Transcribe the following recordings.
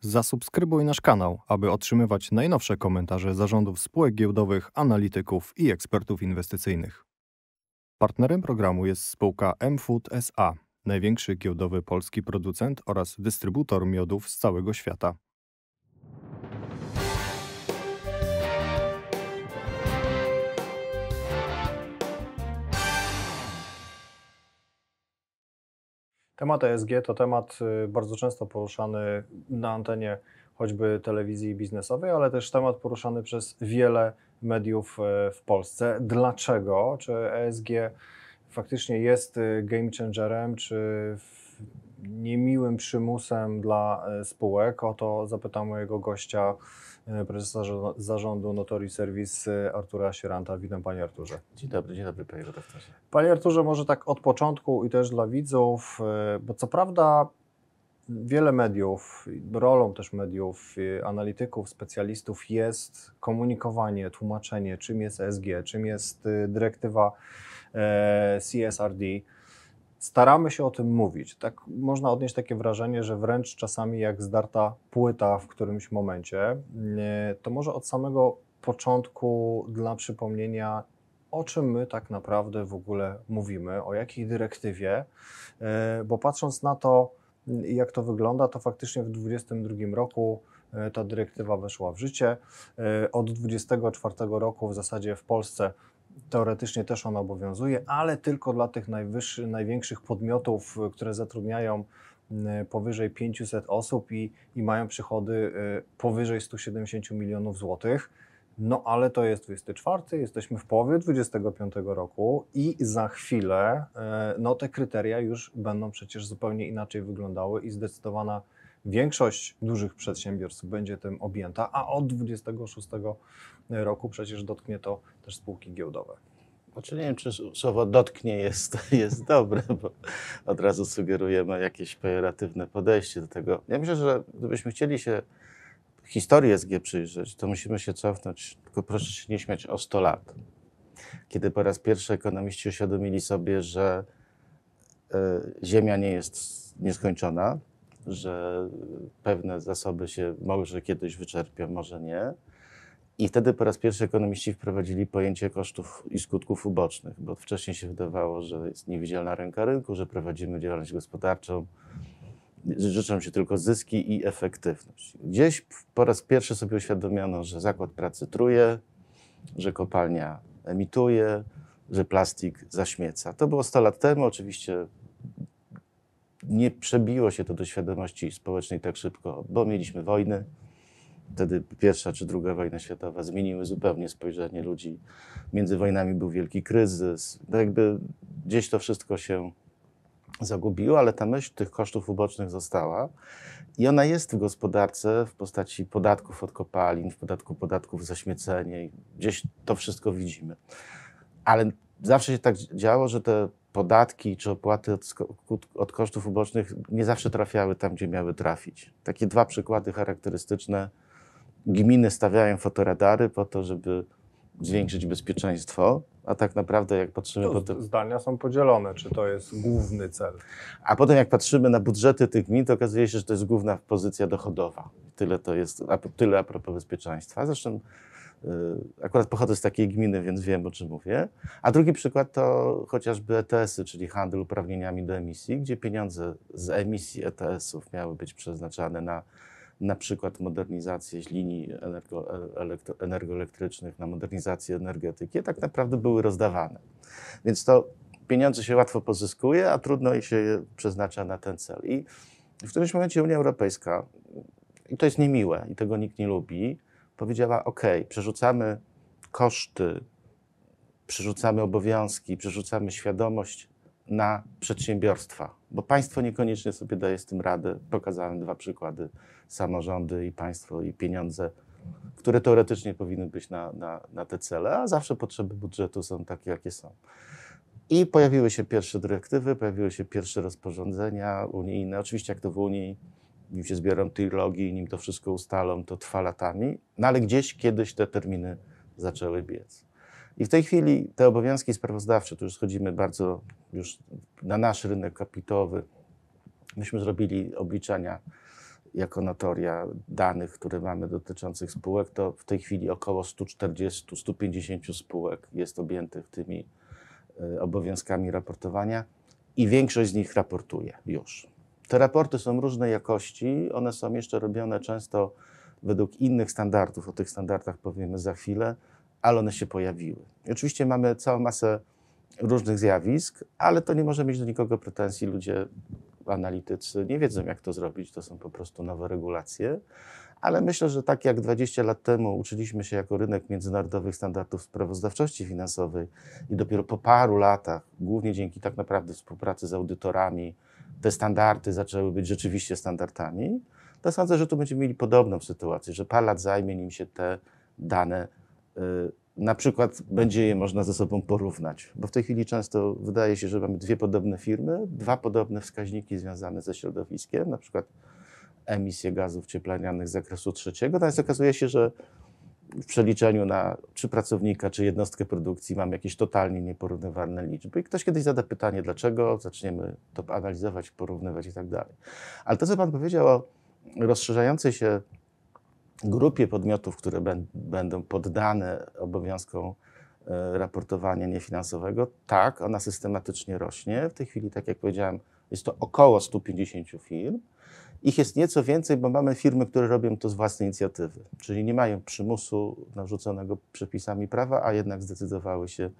Zasubskrybuj nasz kanał, aby otrzymywać najnowsze komentarze zarządów spółek giełdowych, analityków i ekspertów inwestycyjnych. Partnerem programu jest spółka MFood SA, największy giełdowy polski producent oraz dystrybutor miodów z całego świata. Temat ESG to temat y, bardzo często poruszany na antenie choćby telewizji biznesowej, ale też temat poruszany przez wiele mediów y, w Polsce. Dlaczego? Czy ESG faktycznie jest y, game changerem, czy niemiłym przymusem dla spółek? O to zapytam mojego gościa E, prezesa zarządu Notori Service e, Artura Sieranta. Witam Panie Arturze. Dzień dobry, dzień dobry Panie redaktorze. Panie Arturze, może tak od początku i też dla widzów, e, bo co prawda wiele mediów, rolą też mediów, analityków, specjalistów jest komunikowanie, tłumaczenie, czym jest SG, czym jest dyrektywa CSRD staramy się o tym mówić. Tak można odnieść takie wrażenie, że wręcz czasami jak zdarta płyta w którymś momencie, e, to może od samego początku dla przypomnienia o czym my tak naprawdę w ogóle mówimy, o jakiej dyrektywie, e, bo patrząc na to, e, jak to wygląda, to faktycznie w 2022 roku ta dyrektywa weszła w życie. Od 2024 roku w zasadzie w Polsce teoretycznie też ona obowiązuje, ale tylko dla tych największych podmiotów, y, które zatrudniają y, powyżej 500 osób i, i mają przychody y, powyżej 170 milionów złotych. No ale to jest 24, jesteśmy w połowie 25 roku i za chwilę no, te kryteria już będą przecież zupełnie inaczej wyglądały i zdecydowana Większość dużych przedsiębiorstw będzie tym objęta, a od 26 roku przecież dotknie to też spółki giełdowe. Znaczy nie wiem, czy słowo dotknie jest, jest dobre, bo od razu sugerujemy jakieś pejoratywne podejście do tego. Ja myślę, że gdybyśmy chcieli się historię SG przyjrzeć, to musimy się cofnąć, tylko proszę się nie śmiać, o 100 lat. Kiedy po raz pierwszy ekonomiści uświadomili sobie, że y, Ziemia nie jest nieskończona, że pewne zasoby się może kiedyś wyczerpią, może nie. I wtedy po raz pierwszy ekonomiści wprowadzili pojęcie kosztów i skutków ubocznych, bo wcześniej się wydawało, że jest niewidzialna ręka rynku, że prowadzimy działalność gospodarczą, życzą się tylko zyski i efektywność. Gdzieś po raz pierwszy sobie uświadomiono, że zakład pracy truje, że kopalnia emituje, że plastik zaśmieca. To było 100 lat temu, oczywiście nie przebiło się to do świadomości społecznej tak szybko, bo mieliśmy wojny. Wtedy pierwsza czy druga wojna światowa zmieniły zupełnie spojrzenie ludzi. Między wojnami był wielki kryzys. Tak jakby gdzieś to wszystko się zagubiło, ale ta myśl tych kosztów ubocznych została i ona jest w gospodarce w postaci podatków od kopalin, w podatku podatków za śmiecenie. Gdzieś to wszystko widzimy. Ale zawsze się tak działo, że te podatki czy opłaty od, od, kosztów ubocznych nie zawsze trafiały tam, gdzie miały trafić. Takie dwa przykłady charakterystyczne. Gminy stawiają fotoradary po to, żeby zwiększyć bezpieczeństwo, a tak naprawdę jak patrzymy... No, to potem... Zdania są podzielone, czy to jest główny cel. A potem jak patrzymy na budżety tych gmin, to okazuje się, że to jest główna pozycja dochodowa. Tyle to jest, tyle a propos bezpieczeństwa. Zresztą Y, akurat pochodzę z takiej gminy, więc wiem, o czym mówię. A drugi przykład to chociażby ETS-y, czyli handel uprawnieniami do emisji, gdzie pieniądze z emisji ETS-ów miały być przeznaczane na na przykład modernizację linii energoelektrycznych, na modernizację energetyki, tak naprawdę były rozdawane. Więc to pieniądze się łatwo pozyskuje, a trudno je się przeznacza na ten cel. I w którymś momencie Unia Europejska, i to jest niemiłe, i tego nikt nie lubi, powiedziała: OK, przerzucamy koszty, przerzucamy obowiązki, przerzucamy świadomość na przedsiębiorstwa, bo państwo niekoniecznie sobie daje z tym radę. Pokazałem dwa przykłady: samorządy i państwo, i pieniądze, które teoretycznie powinny być na, na, na te cele, a zawsze potrzeby budżetu są takie, jakie są. I pojawiły się pierwsze dyrektywy, pojawiły się pierwsze rozporządzenia unijne. Oczywiście, jak to w Unii, nim się zbiorą trilogii, nim to wszystko ustalą, to trwa latami, no ale gdzieś kiedyś te terminy zaczęły biec. I w tej chwili te obowiązki sprawozdawcze, tu już schodzimy bardzo już na nasz rynek kapitałowy. myśmy zrobili obliczenia jako notoria danych, które mamy dotyczących spółek, to w tej chwili około 140-150 spółek jest objętych tymi e, obowiązkami raportowania i większość z nich raportuje już. Te raporty są różnej jakości, one są jeszcze robione często według innych standardów, o tych standardach powiemy za chwilę, ale one się pojawiły. I oczywiście mamy całą masę różnych zjawisk, ale to nie może mieć do nikogo pretensji. Ludzie, analitycy nie wiedzą, jak to zrobić, to są po prostu nowe regulacje. Ale myślę, że tak jak 20 lat temu uczyliśmy się jako rynek międzynarodowych standardów sprawozdawczości finansowej i dopiero po paru latach, głównie dzięki tak naprawdę współpracy z audytorami, te standardy zaczęły być rzeczywiście standardami, to sądzę, że tu będziemy mieli podobną sytuację, że parę lat zajmie, nim się te dane y, na przykład będzie je można ze sobą porównać, bo w tej chwili często wydaje się, że mamy dwie podobne firmy, dwa podobne wskaźniki związane ze środowiskiem, na przykład emisję gazów cieplarnianych z zakresu trzeciego, natomiast okazuje się, że w przeliczeniu na czy pracownika, czy jednostkę produkcji mam jakieś totalnie nieporównywalne liczby. I ktoś kiedyś zada pytanie, dlaczego, zaczniemy to analizować, porównywać i tak dalej. Ale to, co Pan powiedział o rozszerzającej się grupie podmiotów, które będą poddane obowiązkom e, raportowania niefinansowego, tak, ona systematycznie rośnie. W tej chwili, tak jak powiedziałem, jest to około 150 firm. Ich jest nieco więcej, bo mamy firmy, które robią to z własnej inicjatywy, czyli nie mają przymusu narzuconego przepisami prawa, a jednak zdecydowały się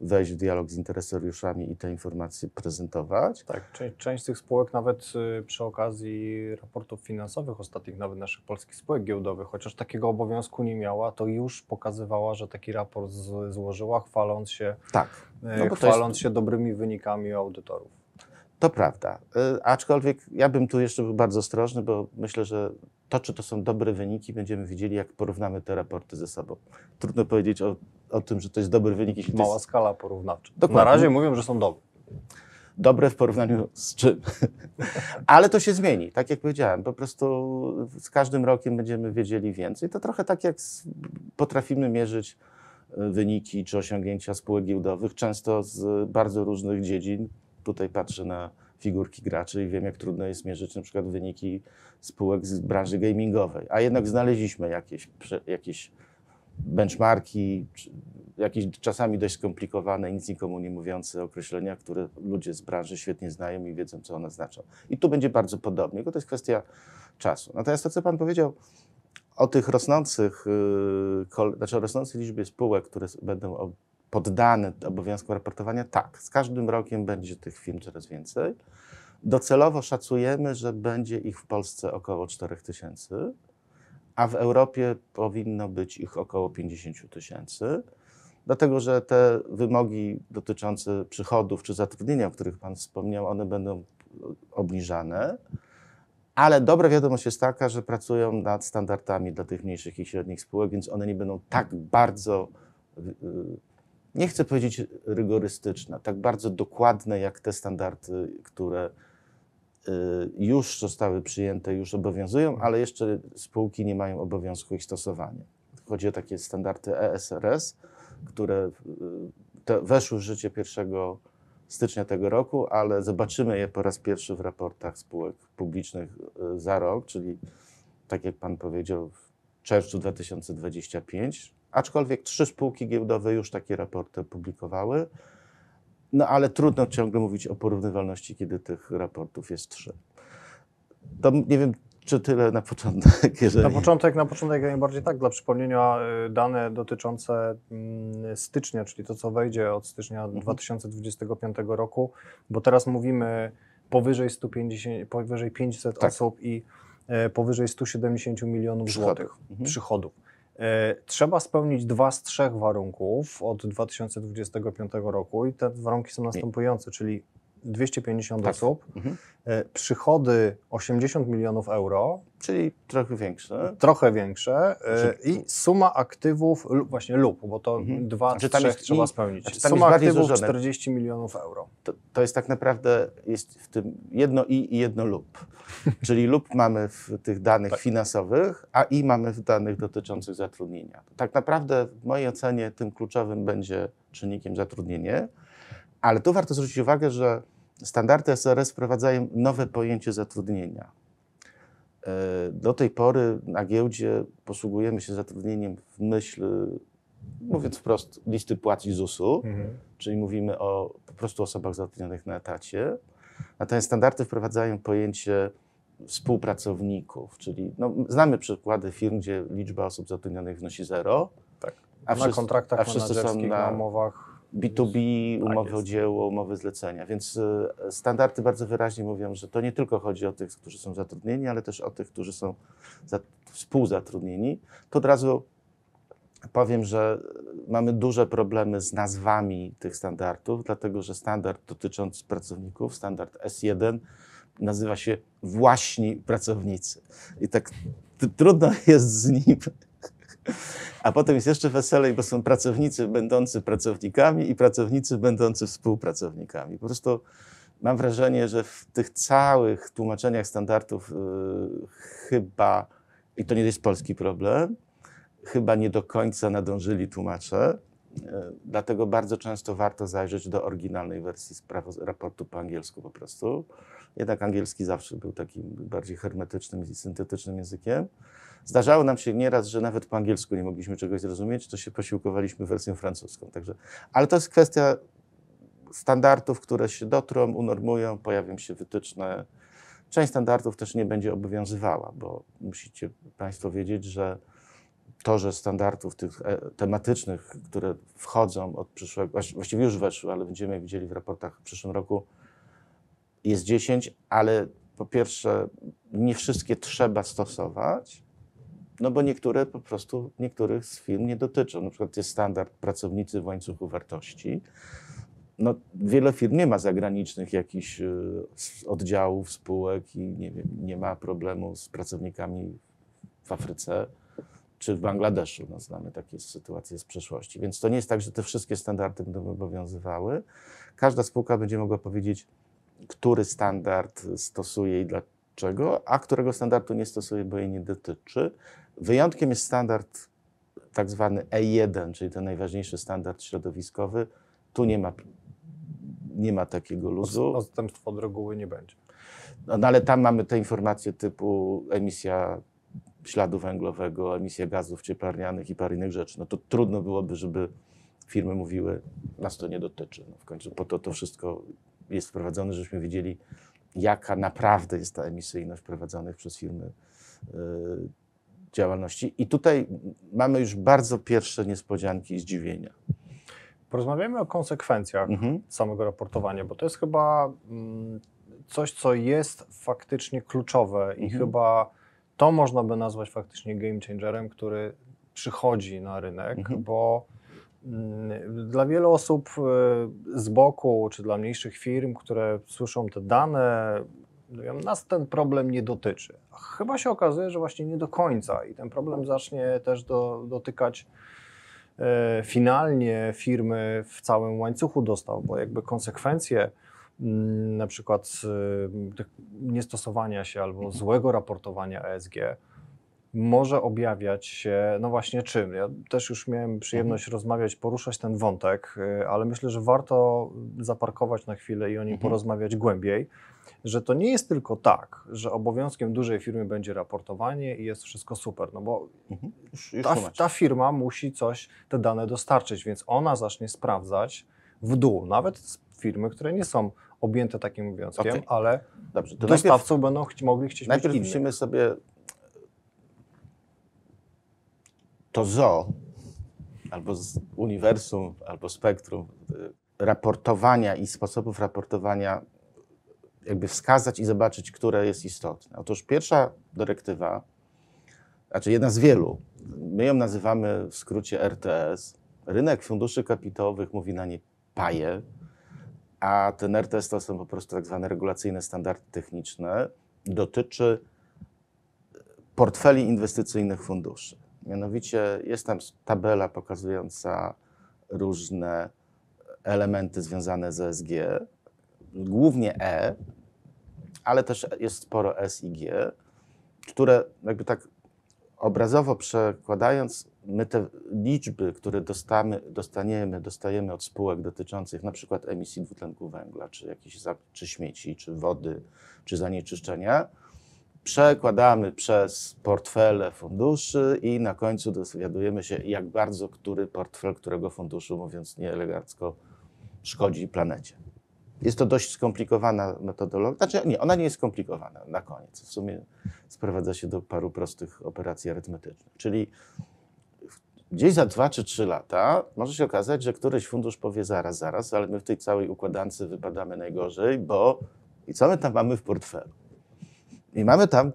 wejść w dialog z interesariuszami i te informacje prezentować. Tak, część, część tych spółek nawet y, przy okazji raportów finansowych ostatnich, nawet naszych polskich spółek giełdowych, chociaż takiego obowiązku nie miała, to już pokazywała, że taki raport złożyła, chwaląc się, tak. Y, no chwaląc jest... się dobrymi wynikami audytorów. To prawda. Y, aczkolwiek ja bym tu jeszcze był bardzo ostrożny, bo myślę, że to, czy to są dobre wyniki, będziemy widzieli, jak porównamy te raporty ze sobą. Trudno powiedzieć o, o tym, że to jest dobry wynik. Jeśli Mała jest... skala porównawcza. Dokładnie. Na razie mówią, że są dobre. Dobre w porównaniu z czym? Ale to się zmieni, tak jak powiedziałem. Po prostu z każdym rokiem będziemy wiedzieli więcej. To trochę tak, jak potrafimy mierzyć y, wyniki czy osiągnięcia spółek giełdowych, często z bardzo różnych dziedzin tutaj patrzę na figurki graczy i wiem, jak trudno jest mierzyć na przykład wyniki spółek z branży gamingowej. A jednak znaleźliśmy jakieś, jakieś benchmarki, jakieś czasami dość skomplikowane, nic nikomu nie mówiące określenia, które ludzie z branży świetnie znają i wiedzą, co one znaczą. I tu będzie bardzo podobnie, bo to jest kwestia czasu. Natomiast to, co Pan powiedział o tych rosnących, yy, znaczy o rosnącej liczbie spółek, które będą poddane obowiązku raportowania? Tak, z każdym rokiem będzie tych firm coraz więcej. Docelowo szacujemy, że będzie ich w Polsce około 4 tysięcy, a w Europie powinno być ich około 50 tysięcy. Dlatego, że te wymogi dotyczące przychodów czy zatrudnienia, o których Pan wspomniał, one będą obniżane. Ale dobra wiadomość jest taka, że pracują nad standardami dla tych mniejszych i średnich spółek, więc one nie będą tak bardzo y, y, nie chcę powiedzieć rygorystyczne, tak bardzo dokładne jak te standardy, które y, już zostały przyjęte, już obowiązują, mhm. ale jeszcze spółki nie mają obowiązku ich stosowania. Chodzi o takie standardy ESRS, które y, weszły w życie 1 stycznia tego roku, ale zobaczymy je po raz pierwszy w raportach spółek publicznych y, za rok, czyli tak jak Pan powiedział, w czerwcu 2025 aczkolwiek trzy spółki giełdowe już takie raporty publikowały. No ale trudno ciągle mówić o porównywalności, kiedy tych raportów jest trzy. To nie wiem, czy tyle na początek? Jeżeli... Na początek, na początek najbardziej tak. Dla przypomnienia, y, dane dotyczące mm, stycznia, czyli to, co wejdzie od stycznia 2025 mhm. roku, bo teraz mówimy powyżej 150, powyżej 500 tak. osób i e, powyżej 170 milionów złotych mhm. przychodów. E, trzeba spełnić dwa z trzech warunków od 2025 roku i te warunki są następujące, czyli 250 tak. osób, mhm. E, przychody 80 milionów euro. Czyli trochę większe. Trochę większe e, Czyli... Znaczy- i suma aktywów, właśnie lub, bo to mhm. dwa, znaczy, trzech jest, trzeba spełnić. Znaczy suma aktywów złożone. 40 milionów euro. To, to, jest tak naprawdę jest w tym jedno i i jedno lub. Czyli lub mamy w tych danych tak. finansowych, a i mamy w danych dotyczących zatrudnienia. Tak naprawdę w mojej ocenie tym kluczowym będzie czynnikiem zatrudnienie, ale tu warto zwrócić uwagę, że Standardy SRS wprowadzają nowe pojęcie zatrudnienia. E, do tej pory na giełdzie posługujemy się zatrudnieniem w myśl, mówiąc wprost, listy płac i ZUS-u, mhm. czyli mówimy o po prostu osobach zatrudnionych na etacie. Natomiast standardy wprowadzają pojęcie współpracowników, czyli no, znamy przykłady firm, gdzie liczba osób zatrudnionych wynosi zero. Tak. A na wszyscy, kontraktach a wszyscy są na, na umowach B2B, tak umowy tak o dzieło, umowy zlecenia. Więc y, standardy bardzo wyraźnie mówią, że to nie tylko chodzi o tych, którzy są zatrudnieni, ale też o tych, którzy są współzatrudnieni. To od razu powiem, że mamy duże problemy z nazwami tych standardów, dlatego że standard dotyczący pracowników, standard S1, nazywa się właśnie pracownicy. I tak trudno jest z nim a potem jest jeszcze weselej, bo są pracownicy będący pracownikami i pracownicy będący współpracownikami. Po prostu mam wrażenie, że w tych całych tłumaczeniach standardów yy, chyba, i to nie jest polski problem, chyba nie do końca nadążyli tłumacze. Y, dlatego bardzo często warto zajrzeć do oryginalnej wersji raportu po angielsku po prostu. Jednak angielski zawsze był takim bardziej hermetycznym i syntetycznym językiem. Zdarzało nam się nieraz, że nawet po angielsku nie mogliśmy czegoś zrozumieć, to się posiłkowaliśmy wersją francuską. Także, ale to jest kwestia standardów, które się dotrą, unormują, pojawią się wytyczne. Część standardów też nie będzie obowiązywała, bo musicie Państwo wiedzieć, że to, że standardów tych e, tematycznych, które wchodzą od przyszłego, właściwie już weszły, ale będziemy je widzieli w raportach w przyszłym roku, jest 10, ale po pierwsze, nie wszystkie trzeba stosować, no bo niektóre po prostu, niektórych z firm nie dotyczą. Na przykład jest standard pracownicy w łańcuchu wartości. No, wiele firm nie ma zagranicznych jakichś y, oddziałów, spółek i nie, wiem, nie ma problemu z pracownikami w Afryce czy w Bangladeszu. No, znamy takie sytuacje z przeszłości. Więc to nie jest tak, że te wszystkie standardy będą obowiązywały. Każda spółka będzie mogła powiedzieć, który standard stosuje i dlaczego, a którego standardu nie stosuje, bo jej nie dotyczy. Wyjątkiem jest standard tak zwany E1, czyli ten najważniejszy standard środowiskowy. Tu nie ma, nie ma takiego luzu. Odstępstwo od reguły nie będzie. No, no ale tam mamy te informacje typu emisja śladu węglowego, emisja gazów cieplarnianych i innych rzeczy. No to trudno byłoby, żeby firmy mówiły, nas to nie dotyczy. No w końcu po to to wszystko jest wprowadzone, żebyśmy wiedzieli, jaka naprawdę jest ta emisyjność prowadzonych przez firmy y, działalności. I tutaj mamy już bardzo pierwsze niespodzianki i zdziwienia. Porozmawiamy o konsekwencjach mhm. samego raportowania, bo to jest chyba mm, coś, co jest faktycznie kluczowe i mhm. chyba to można by nazwać faktycznie game changerem, który przychodzi na rynek, mhm. bo mm, dla wielu osób y, z boku, czy dla mniejszych firm, które słyszą te dane, nas ten problem nie dotyczy. Chyba się okazuje, że właśnie nie do końca i ten problem zacznie też do, dotykać e, finalnie firmy w całym łańcuchu dostaw, bo jakby konsekwencje m, mm, na przykład e, niestosowania się albo złego raportowania ESG może objawiać się, no właśnie czym? Ja też już miałem przyjemność mhm. rozmawiać, poruszać ten wątek, y, ale myślę, że warto zaparkować na chwilę i o nim mhm. porozmawiać głębiej, że to nie jest tylko tak, że obowiązkiem dużej firmy będzie raportowanie i jest wszystko super, no bo mhm. ta, ta firma musi coś, te dane dostarczyć, więc ona zacznie sprawdzać w dół, nawet firmy, które nie są objęte takim obowiązkiem, okay. ale Dobrze, najpierw, będą chci mogli chcieć najpierw być Najpierw musimy sobie to zoo, albo z uniwersum, albo spektrum y, raportowania i sposobów raportowania, jakby wskazać i zobaczyć, które jest istotne. Otóż pierwsza dyrektywa, znaczy jedna z wielu, my ją nazywamy w skrócie RTS. Rynek funduszy kapitałowych mówi na nie paje, a ten RTS to są po prostu tak zwane regulacyjne standardy techniczne, dotyczy portfeli inwestycyjnych funduszy. Mianowicie jest tam tabela pokazująca różne elementy związane z SG, głównie E, ale też jest sporo S i G, które jakby tak obrazowo przekładając, my te liczby, które dostamy, dostaniemy, dostajemy od spółek dotyczących na przykład emisji dwutlenku węgla, czy jakichś czy śmieci, czy wody, czy zanieczyszczenia, przekładamy przez portfele funduszy i na końcu dowiadujemy się, jak bardzo który portfel którego funduszu, mówiąc nieelegancko, szkodzi planecie. Jest to dość skomplikowana metodologia. Znaczy, nie, ona nie jest skomplikowana na koniec. W sumie sprowadza się do paru prostych operacji arytmetycznych. Czyli gdzieś za dwa czy trzy lata może się okazać, że któryś fundusz powie zaraz, zaraz, ale my w tej całej układance wypadamy najgorzej, bo i co my tam mamy w portfelu? I mamy tam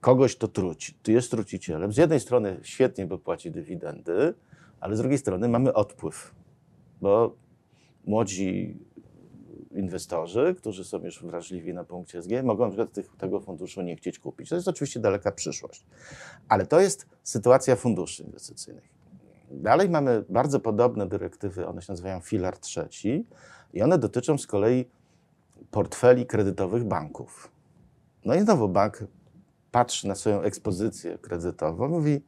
kogoś, kto truci, tu jest trucicielem. Z jednej strony świetnie, bo płaci dywidendy, ale z drugiej strony mamy odpływ, bo młodzi inwestorzy, którzy są już wrażliwi na punkcie SG, mogą na przykład tych, tego funduszu nie chcieć kupić. To jest oczywiście daleka przyszłość, ale to jest sytuacja funduszy inwestycyjnych. Dalej mamy bardzo podobne dyrektywy, one się nazywają filar trzeci i one dotyczą z kolei portfeli kredytowych banków. No i znowu bank patrzy na swoją ekspozycję kredytową, mówi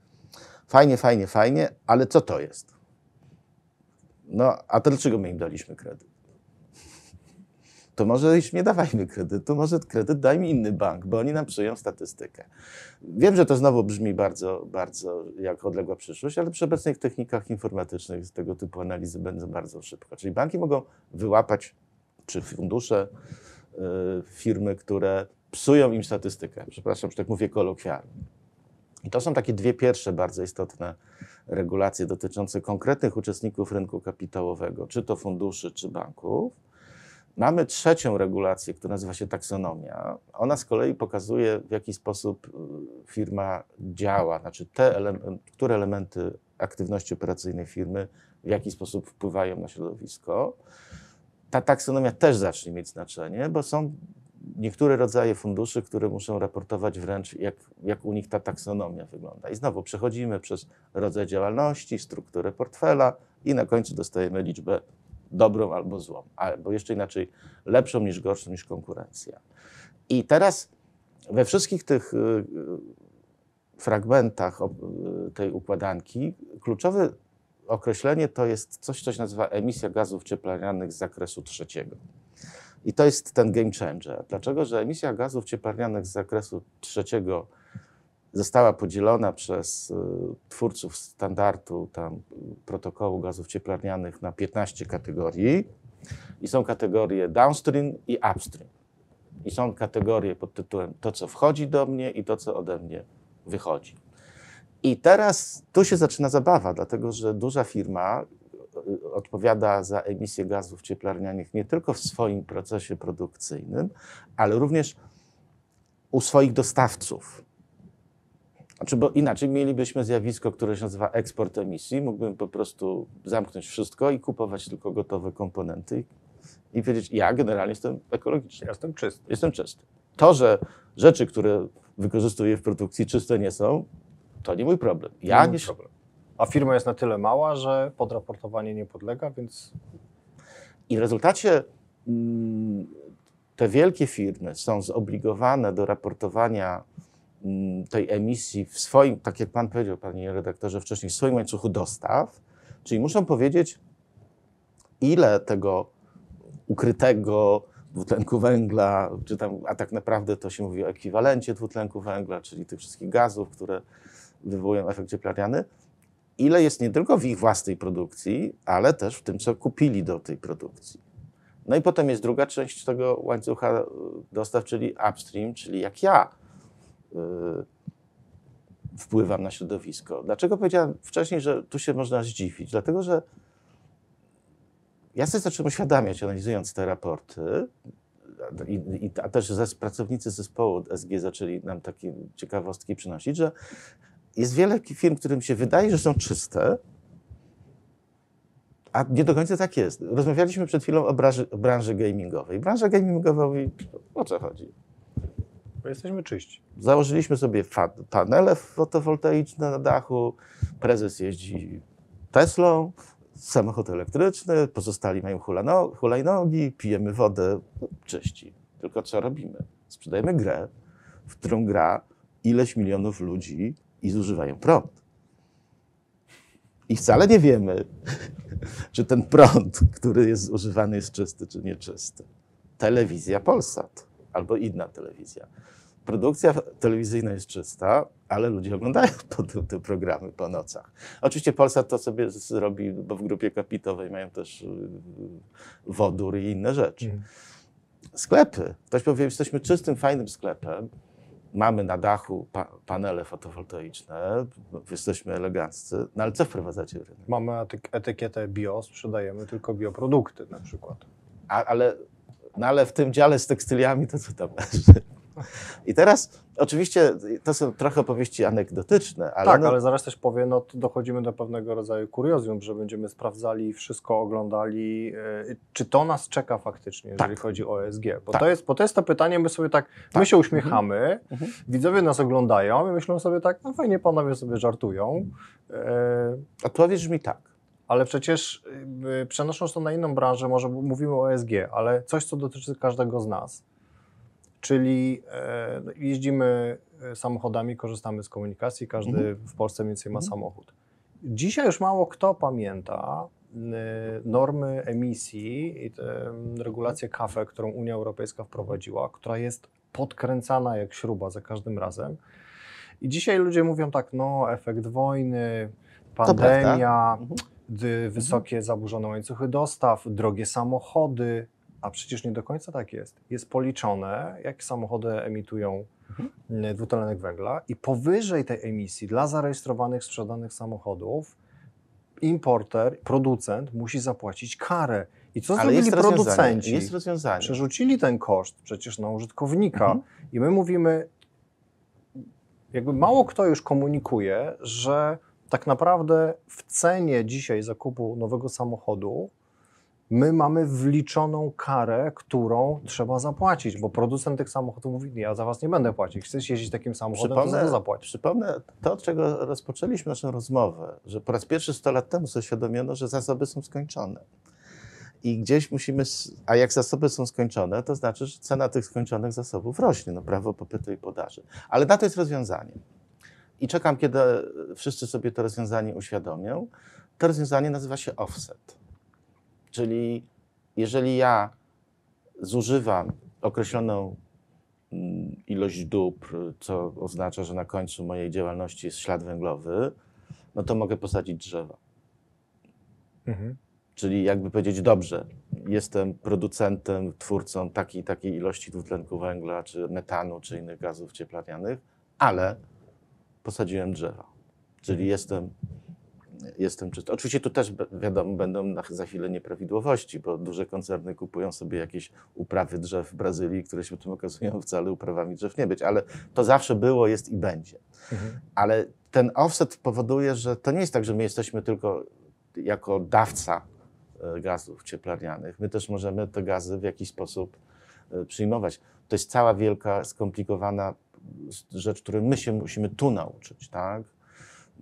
fajnie, fajnie, fajnie, ale co to jest? No, a to dlaczego my im daliśmy kredyt? To może już nie dawajmy kredytu, może kredyt dajmy inny bank, bo oni nam przyjął statystykę. Wiem, że to znowu brzmi bardzo, bardzo jak odległa przyszłość, ale przy obecnych technikach informatycznych tego typu analizy będą bardzo szybko. Czyli banki mogą wyłapać, czy fundusze, y, firmy, które psują im statystykę. Przepraszam, że tak mówię kolokwialnie. I to są takie dwie pierwsze bardzo istotne regulacje dotyczące konkretnych uczestników rynku kapitałowego, czy to funduszy, czy banków. Mamy trzecią regulację, która nazywa się taksonomia. Ona z kolei pokazuje, w jaki sposób y, firma działa, znaczy te element, które elementy aktywności operacyjnej firmy w jaki sposób wpływają na środowisko. Ta taksonomia też zacznie mieć znaczenie, bo są niektóre rodzaje funduszy, które muszą raportować wręcz, jak, jak u nich ta taksonomia wygląda. I znowu przechodzimy przez rodzaj działalności, strukturę portfela i na końcu dostajemy liczbę dobrą albo złą, albo jeszcze inaczej lepszą niż gorszą niż konkurencja. I teraz we wszystkich tych y, y, fragmentach y, tej układanki kluczowe określenie to jest coś, co się nazywa emisja gazów cieplarnianych z zakresu trzeciego. I to jest ten game changer. Dlaczego? Że emisja gazów cieplarnianych z zakresu trzeciego została podzielona przez y, twórców standardu tam, protokołu gazów cieplarnianych na 15 kategorii. I są kategorie downstream i upstream. I są kategorie pod tytułem to, co wchodzi do mnie i to, co ode mnie wychodzi. I teraz tu się zaczyna zabawa, dlatego że duża firma, Y, odpowiada za emisję gazów cieplarnianych nie tylko w swoim procesie produkcyjnym, ale również u swoich dostawców. Znaczy, bo inaczej mielibyśmy zjawisko, które się nazywa eksport emisji. Mógłbym po prostu zamknąć wszystko i kupować tylko gotowe komponenty i powiedzieć, ja generalnie jestem ekologiczny. Ja jestem czysty. Jestem czysty. To, że rzeczy, które wykorzystuję w produkcji czyste nie są, to nie mój problem. Ja nie, nie, problem a firma jest na tyle mała, że pod raportowanie nie podlega, więc... I w rezultacie mm, te wielkie firmy są zobligowane do raportowania mm, tej emisji w swoim, tak jak pan powiedział, panie redaktorze, wcześniej, w swoim łańcuchu dostaw, czyli muszą powiedzieć, ile tego ukrytego dwutlenku węgla, czy tam, a tak naprawdę to się mówi o ekwiwalencie dwutlenku węgla, czyli tych wszystkich gazów, które wywołują efekt cieplarniany, ile jest nie tylko w ich własnej produkcji, ale też w tym, co kupili do tej produkcji. No i potem jest druga część tego łańcucha y, dostaw, czyli upstream, czyli jak ja y, wpływam na środowisko. Dlaczego powiedziałem wcześniej, że tu się można zdziwić? Dlatego, że ja sobie zacząłem uświadamiać, analizując te raporty, i, i, a też pracownicy zespołu SG zaczęli nam takie ciekawostki przynosić, że jest wiele firm, którym się wydaje, że są czyste, a nie do końca tak jest. Rozmawialiśmy przed chwilą o branży, branży gamingowej. Branża mówi: o co chodzi? Bo jesteśmy czyści. Założyliśmy sobie panele fotowoltaiczne na dachu, prezes jeździ Teslą, samochód elektryczny, pozostali mają hulajnogi, pijemy wodę, czyści. Tylko co robimy? Sprzedajemy grę, w którą gra ileś milionów ludzi i zużywają prąd. I wcale nie wiemy, czy ten prąd, który jest zużywany, jest czysty czy nieczysty. Telewizja Polsat albo inna telewizja. Produkcja telewizyjna jest czysta, ale ludzie oglądają te programy po nocach. Oczywiście Polsat to sobie zrobi, bo w grupie kapitowej mają też y, wodór i inne rzeczy. Mhm. Sklepy. Ktoś powie, jesteśmy czystym, fajnym sklepem, mamy na dachu pa panele fotowoltaiczne, jesteśmy eleganccy, no ale co wprowadzacie w rynek? Mamy etykietę bio, sprzedajemy tylko bioprodukty na przykład. A, ale, no ale w tym dziale z tekstyliami to co tam i teraz oczywiście to są trochę opowieści anegdotyczne, ale. Tak, no... ale zaraz też powiem, no dochodzimy do pewnego rodzaju kuriozum, że będziemy sprawdzali, wszystko oglądali, e, czy to nas czeka faktycznie, tak. jeżeli chodzi o ESG. Bo, tak. to jest, bo to jest to pytanie, my sobie tak, tak. my się uśmiechamy, mhm. mhm. widzowie nas oglądają i myślą sobie tak, no fajnie panowie sobie żartują. E, Odpowiedź brzmi tak ale przecież e, przenosząc to na inną branżę, może mówimy o ESG, ale coś, co dotyczy każdego z nas. Czyli e, no, jeździmy e, samochodami, korzystamy z komunikacji, każdy mhm. w Polsce więcej ma mhm. samochód. Dzisiaj już mało kto pamięta e, normy emisji i regulację KAFE, którą Unia Europejska wprowadziła, która jest podkręcana jak śruba za każdym razem. I dzisiaj ludzie mówią tak, no efekt wojny, pandemia, mhm. wysokie mhm. zaburzone łańcuchy dostaw, drogie samochody, a przecież nie do końca tak jest. Jest policzone, jakie samochody emitują mhm. E, dwutlenek węgla i powyżej tej emisji dla zarejestrowanych, sprzedanych samochodów importer, producent musi zapłacić karę. I co Ale zrobili producenci? Jest rozwiązanie. Przerzucili ten koszt przecież na użytkownika mhm. i my mówimy, jakby mało kto już komunikuje, że tak naprawdę w cenie dzisiaj zakupu nowego samochodu my mamy wliczoną karę, którą trzeba zapłacić, bo producent tych samochodów mówi, ja za was nie będę płacić, chcesz jeździć takim samochodem, przypomnę, to zapłacić. Przypomnę to, od czego rozpoczęliśmy naszą rozmowę, że po raz pierwszy 100 lat temu uświadomiono, że zasoby są skończone. I gdzieś musimy, a jak zasoby są skończone, to znaczy, że cena tych skończonych zasobów rośnie, no prawo popytu i podaży. Ale na to jest rozwiązanie. I czekam, kiedy wszyscy sobie to rozwiązanie uświadomią. To rozwiązanie nazywa się offset. Czyli jeżeli ja zużywam określoną mm, ilość dóbr, co oznacza, że na końcu mojej działalności jest ślad węglowy, no to mogę posadzić drzewa. Mhm. Czyli jakby powiedzieć, dobrze, jestem producentem, twórcą takiej takiej ilości dwutlenku węgla, czy metanu, czy innych gazów cieplarnianych, ale posadziłem drzewa. Czyli mhm. jestem jestem czysty. Oczywiście tu też wiadomo, będą na, za chwilę nieprawidłowości, bo duże koncerny kupują sobie jakieś uprawy drzew w Brazylii, które się potem okazują wcale uprawami drzew nie być, ale to zawsze było, jest i będzie. Mhm. Ale ten offset powoduje, że to nie jest tak, że my jesteśmy tylko jako dawca e, gazów cieplarnianych. My też możemy te gazy w jakiś sposób e, przyjmować. To jest cała wielka, skomplikowana rzecz, której my się musimy tu nauczyć, tak?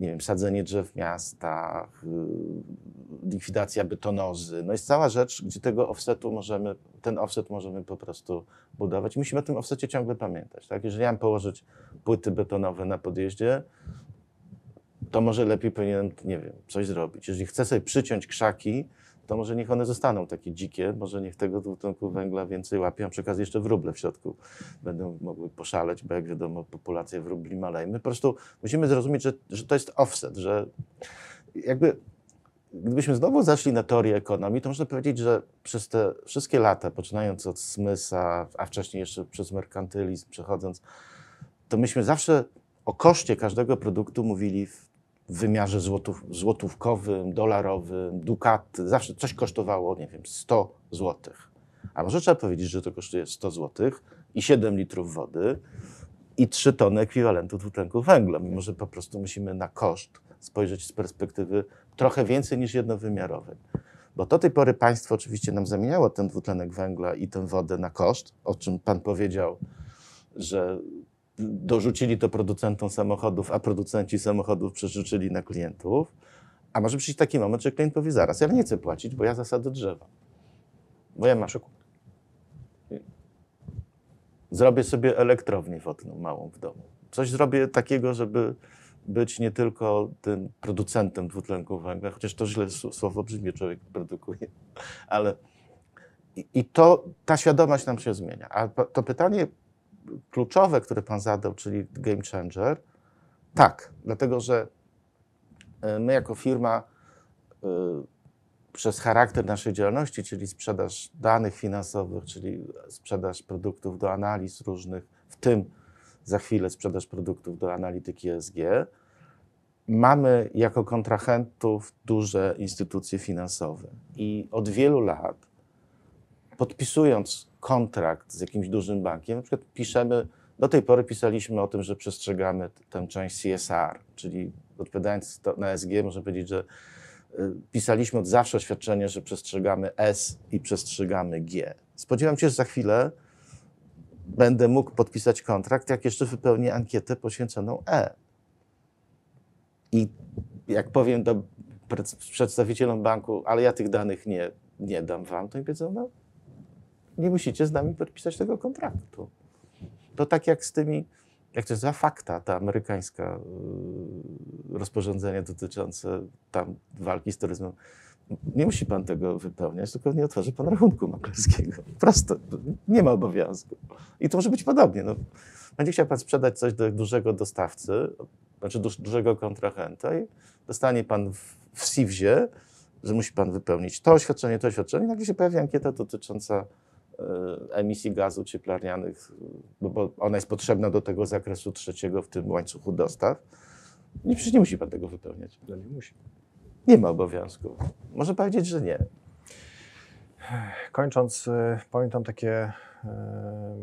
nie wiem, sadzenie drzew w miastach, y, likwidacja betonozy. No jest cała rzecz, gdzie tego offsetu możemy, ten offset możemy po prostu budować. Musimy o tym offsetie ciągle pamiętać. Tak? Jeżeli ja mam położyć płyty betonowe na podjeździe, to może lepiej powinienem, nie wiem, coś zrobić. Jeżeli chcę sobie przyciąć krzaki, to może niech one zostaną takie dzikie, może niech tego dwutlenku węgla więcej łapią, a przy okazji jeszcze wróble w środku będą mogły poszaleć, bo jak wiadomo populacja wróbli maleje. My po prostu musimy zrozumieć, że, że to jest offset, że jakby gdybyśmy znowu zaszli na teorię ekonomii, to można powiedzieć, że przez te wszystkie lata, poczynając od Smysa, a wcześniej jeszcze przez merkantylizm przechodząc, to myśmy zawsze o koszcie każdego produktu mówili w w wymiarze złotów, złotówkowym, dolarowym, dukat, zawsze coś kosztowało, nie wiem, 100 złotych. A może trzeba powiedzieć, że to kosztuje 100 złotych i 7 litrów wody i 3 tony ekwiwalentu dwutlenku węgla, mimo że po prostu musimy na koszt spojrzeć z perspektywy trochę więcej niż jednowymiarowej. Bo do tej pory państwo oczywiście nam zamieniało ten dwutlenek węgla i tę wodę na koszt, o czym pan powiedział, że dorzucili to producentom samochodów, a producenci samochodów przeżyczyli na klientów. A może przyjść taki moment, że klient powie zaraz, ja nie chcę płacić, bo ja zasadzę drzewa, bo ja Zrobię sobie elektrownię wodną małą w domu. Coś zrobię takiego, żeby być nie tylko tym producentem dwutlenku węgla, chociaż to źle słowo brzmi, człowiek produkuje, ale i to, ta świadomość nam się zmienia. A to pytanie kluczowe, które Pan zadał, czyli game changer, tak, dlatego że e, my jako firma e, przez charakter naszej działalności, czyli sprzedaż danych finansowych, czyli sprzedaż produktów do analiz różnych, w tym za chwilę sprzedaż produktów do analityki ESG, mamy jako kontrahentów duże instytucje finansowe i od wielu lat podpisując kontrakt z jakimś dużym bankiem, na przykład piszemy, do tej pory pisaliśmy o tym, że przestrzegamy tę część CSR, czyli odpowiadając na SG, można powiedzieć, że y, pisaliśmy od zawsze oświadczenie, że przestrzegamy S i przestrzegamy G. Spodziewam się, że za chwilę będę mógł podpisać kontrakt, jak jeszcze wypełnię ankietę poświęconą E. I jak powiem do przedstawicielom banku, ale ja tych danych nie, nie dam wam, to mi powiedzą, no nie musicie z nami podpisać tego kontraktu. To tak jak z tymi, jak to jest za fakta, ta amerykańska y, rozporządzenie dotyczące tam walki z turyzmem. Nie musi pan tego wypełniać, tylko nie otworzy pan rachunku maklerskiego. Prosto, nie ma obowiązku. I to może być podobnie. No, będzie chciał pan sprzedać coś do dużego dostawcy, znaczy dużego kontrahenta i dostanie pan w, w siwzie, że musi pan wypełnić to oświadczenie, to oświadczenie, i nagle się pojawi ankieta dotycząca E, emisji gazów cieplarnianych, no bo ona jest potrzebna do tego zakresu trzeciego w tym łańcuchu dostaw. Nie, przecież nie musi pan tego wypełniać. No nie musi. Nie ma obowiązku. Może powiedzieć, że nie. Kończąc, e, pamiętam takie e,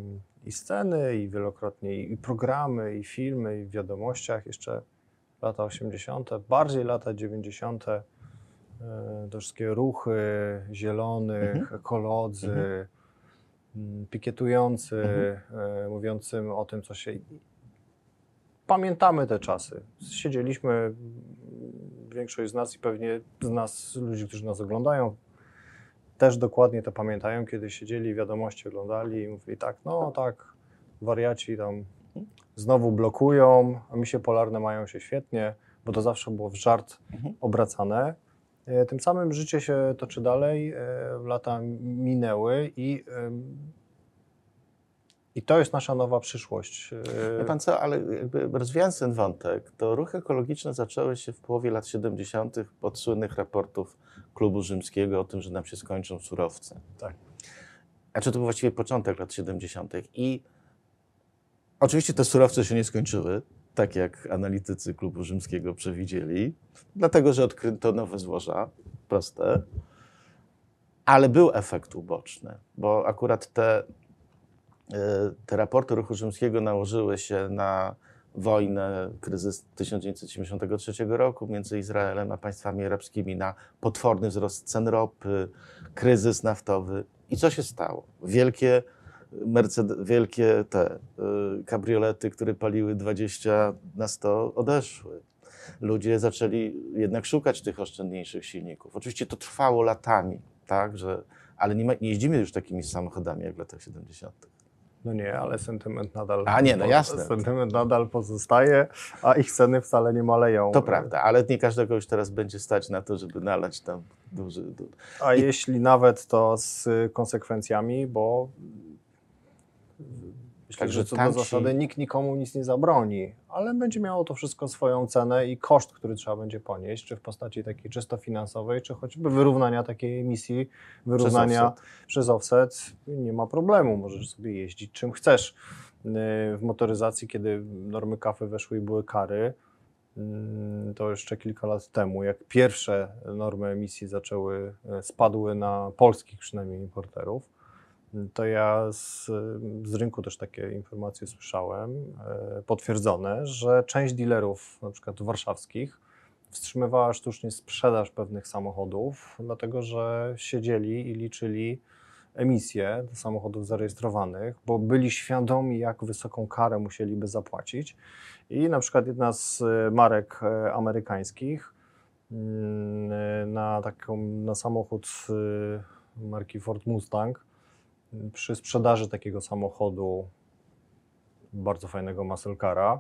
i sceny, i wielokrotnie, i programy, i filmy, i w wiadomościach jeszcze lata 80., bardziej lata 90., te wszystkie ruchy zielonych, mhm. ekolodzy, mhm. Mm, pikietujący, mhm. E, mówiącym o tym, co się. Pamiętamy te czasy. Siedzieliśmy, mm, większość z nas i pewnie z nas, ludzi, którzy nas oglądają, też dokładnie to pamiętają, kiedy siedzieli, wiadomości oglądali i mówili tak, no tak, wariaci tam znowu blokują, a misie polarne mają się świetnie, bo to zawsze było w żart mhm. obracane. E, tym samym życie się toczy dalej, e, lata minęły i i to jest nasza nowa przyszłość. E, Wie pan co, ale jakby rozwijając ten wątek, to ruchy ekologiczne zaczęły się w połowie lat 70. od słynnych raportów Klubu Rzymskiego o tym, że nam się skończą surowce. Tak. Znaczy to był właściwie początek lat 70. I oczywiście te surowce się nie skończyły tak jak analitycy klubu rzymskiego przewidzieli, dlatego że odkryto nowe złoża, proste, ale był efekt uboczny, bo akurat te, y, te raporty ruchu rzymskiego nałożyły się na wojnę, kryzys 1973 roku między Izraelem a państwami arabskimi, na potworny wzrost cen ropy, kryzys naftowy. I co się stało? Wielkie Mercedes, wielkie te y, kabriolety, które paliły 20 na 100, odeszły. Ludzie zaczęli jednak szukać tych oszczędniejszych silników. Oczywiście to trwało latami, tak, że, ale nie, ma, nie jeździmy już takimi samochodami jak w latach 70. No nie, ale sentyment nadal. A nie, no jasne. Sentyment nadal pozostaje, a ich ceny wcale nie maleją. To prawda, ale nie każdego już teraz będzie stać na to, żeby nalać tam duży. duży. A I... jeśli nawet, to z konsekwencjami, bo Myślę, Także że co do zasady nikt nikomu nic nie zabroni, ale będzie miało to wszystko swoją cenę i koszt, który trzeba będzie ponieść, czy w postaci takiej czysto finansowej, czy choćby wyrównania takiej emisji, wyrównania przez offset. Przez offset nie ma problemu, możesz sobie jeździć czym chcesz. Y, w motoryzacji, kiedy normy kafy weszły i były kary, mm, to jeszcze kilka lat temu, jak pierwsze normy emisji zaczęły, y, spadły na polskich przynajmniej importerów, to ja z, z rynku też takie informacje słyszałem, e, potwierdzone, że część dealerów, na przykład warszawskich, wstrzymywała sztucznie sprzedaż pewnych samochodów, dlatego że siedzieli i liczyli emisję samochodów zarejestrowanych, bo byli świadomi, jak wysoką karę musieliby zapłacić. I na przykład jedna z e, marek e, amerykańskich mm, na, taką, na samochód marki Ford Mustang przy sprzedaży takiego samochodu, bardzo fajnego maselkara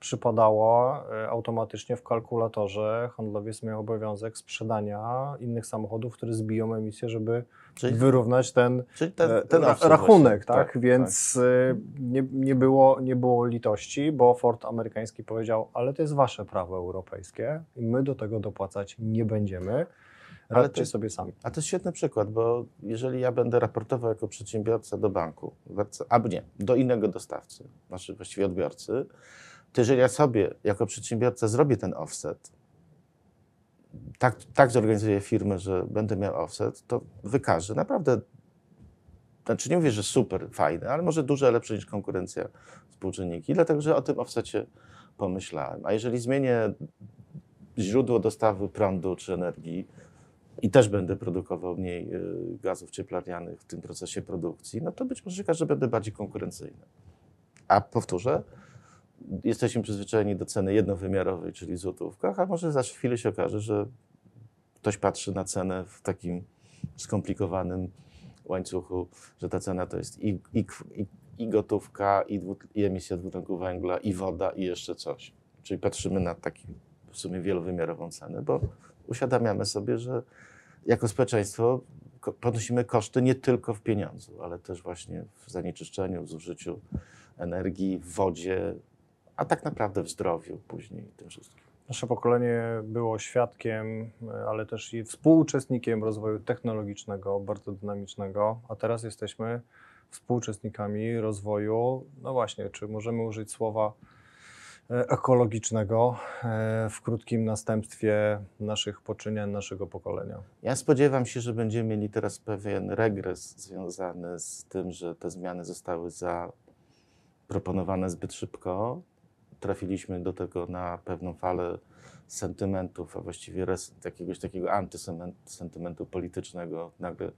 przypadała e, automatycznie w kalkulatorze handlowiec miał obowiązek sprzedania innych samochodów, które zbiją emisję, żeby czyli, wyrównać ten, ten, e, ten, rachunek, tak? tak? Więc tak. E, nie, nie, było, nie było litości, bo Ford amerykański powiedział, ale to jest wasze prawo europejskie i my do tego dopłacać nie będziemy radźcie to, sobie sami. A to jest świetny przykład, bo jeżeli ja będę raportował jako przedsiębiorca do banku, albo nie, do innego dostawcy, znaczy właściwie odbiorcy, to jeżeli ja sobie jako przedsiębiorca zrobię ten offset, tak, tak zorganizuję firmę, że będę miał offset, to wykażę naprawdę, znaczy nie mówię, że super fajne, ale może dużo lepsze niż konkurencja współczynniki, dlatego że o tym offsetie pomyślałem. A jeżeli zmienię źródło dostawy prądu czy energii, i też będę produkował mniej y, gazów cieplarnianych w tym procesie produkcji, no to być może że będę bardziej konkurencyjny. A powtórzę, jesteśmy przyzwyczajeni do ceny jednowymiarowej, czyli złotówkach, a może za chwilę się okaże, że ktoś patrzy na cenę w takim skomplikowanym łańcuchu, że ta cena to jest i, i, i gotówka, i, i emisja dwutlenku węgla, i woda, i jeszcze coś. Czyli patrzymy na taki w sumie wielowymiarową cenę, bo uświadamiamy sobie, że jako społeczeństwo ponosimy koszty nie tylko w pieniądzu, ale też właśnie w zanieczyszczeniu, w zużyciu energii, w wodzie, a tak naprawdę w zdrowiu później tym wszystkim. Nasze pokolenie było świadkiem, ale też i współuczestnikiem rozwoju technologicznego, bardzo dynamicznego, a teraz jesteśmy współuczestnikami rozwoju, no właśnie, czy możemy użyć słowa E, ekologicznego e, w krótkim następstwie naszych poczynień, naszego pokolenia. Ja spodziewam się, że będziemy mieli teraz pewien regres związany z tym, że te zmiany zostały zaproponowane zbyt szybko. Trafiliśmy do tego na pewną falę sentymentów, a właściwie jakiegoś takiego antysentymentu politycznego. Nagle y,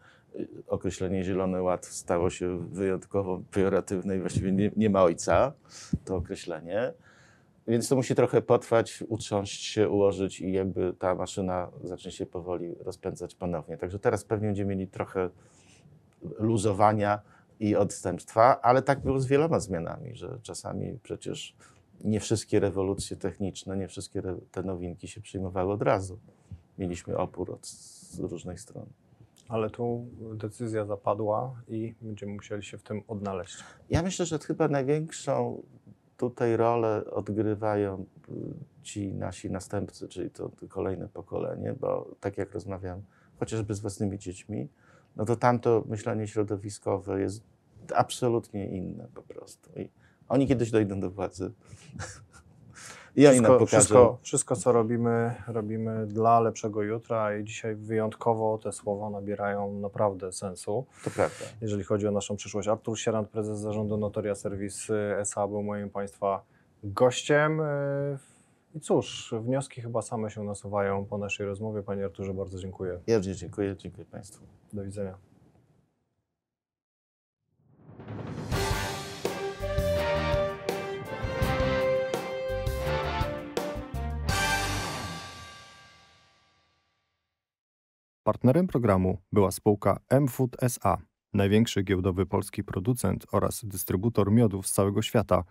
określenie Zielony Ład stało się wyjątkowo pejoratywne i właściwie nie, nie ma ojca, to określenie. Więc to musi trochę potrwać, utrząść się, ułożyć i jakby ta maszyna zacznie się powoli rozpędzać ponownie. Także teraz pewnie będziemy mieli trochę luzowania i odstępstwa, ale tak było z wieloma zmianami, że czasami przecież nie wszystkie rewolucje techniczne, nie wszystkie te nowinki się przyjmowały od razu. Mieliśmy opór od, z różnych stron. Ale tu decyzja zapadła i będziemy musieli się w tym odnaleźć. Ja myślę, że chyba największą tutaj rolę odgrywają y, ci nasi następcy, czyli to, to kolejne pokolenie, bo tak jak rozmawiam chociażby z własnymi dziećmi, no to tamto myślenie środowiskowe jest absolutnie inne po prostu. I oni kiedyś dojdą do władzy ja wszystko, wszystko, wszystko, co robimy, robimy dla lepszego jutra i dzisiaj wyjątkowo te słowa nabierają naprawdę sensu. To prawda. Jeżeli chodzi o naszą przyszłość. Artur Sierant, prezes zarządu Notoria Serwis y, SA, był moim Państwa gościem. Y, I cóż, wnioski chyba same się nasuwają po naszej rozmowie. Panie Arturze, bardzo dziękuję. Ja dziękuję, dziękuję Państwu. Do widzenia. Partnerem programu była spółka MFood SA, największy giełdowy polski producent oraz dystrybutor miodów z całego świata –